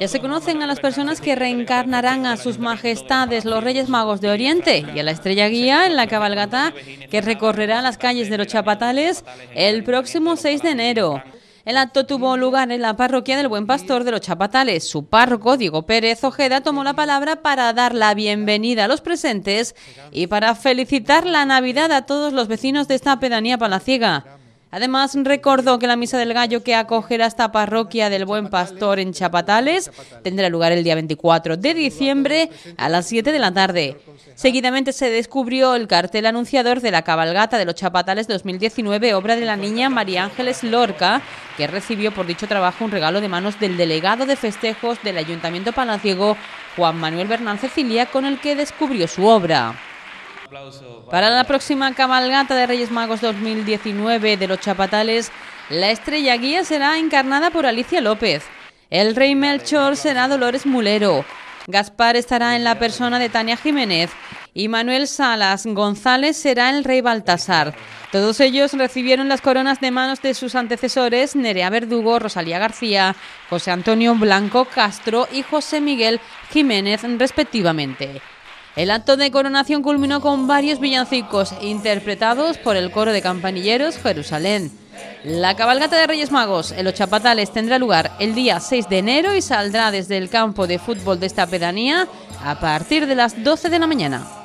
Ya se conocen a las personas que reencarnarán a sus majestades los Reyes Magos de Oriente y a la estrella guía en la cabalgata que recorrerá las calles de los Chapatales el próximo 6 de enero. El acto tuvo lugar en la parroquia del Buen Pastor de los Chapatales. Su párroco, Diego Pérez Ojeda, tomó la palabra para dar la bienvenida a los presentes y para felicitar la Navidad a todos los vecinos de esta pedanía palaciega. Además, recordó que la Misa del Gallo que acogerá esta parroquia del Buen Pastor en Chapatales tendrá lugar el día 24 de diciembre a las 7 de la tarde. Seguidamente se descubrió el cartel anunciador de la cabalgata de los Chapatales 2019, obra de la niña María Ángeles Lorca, que recibió por dicho trabajo un regalo de manos del delegado de festejos del Ayuntamiento Palaciego, Juan Manuel Bernán Cecilia, con el que descubrió su obra. Para... la próxima cabalgata de Reyes Magos 2019 de los Chapatales, la estrella guía será encarnada por Alicia López. El rey Melchor será Dolores Mulero. Gaspar estará en la persona de Tania Jiménez y Manuel Salas González será el rey Baltasar. Todos ellos recibieron las coronas de manos de sus antecesores Nerea Verdugo, Rosalía García, José Antonio Blanco Castro y José Miguel Jiménez respectivamente. El acto de coronación culminó con varios villancicos interpretados por el coro de campanilleros Jerusalén. La cabalgata de Reyes Magos en los Chapatales tendrá lugar el día 6 de enero y saldrá desde el campo de fútbol de esta pedanía a partir de las 12 de la mañana.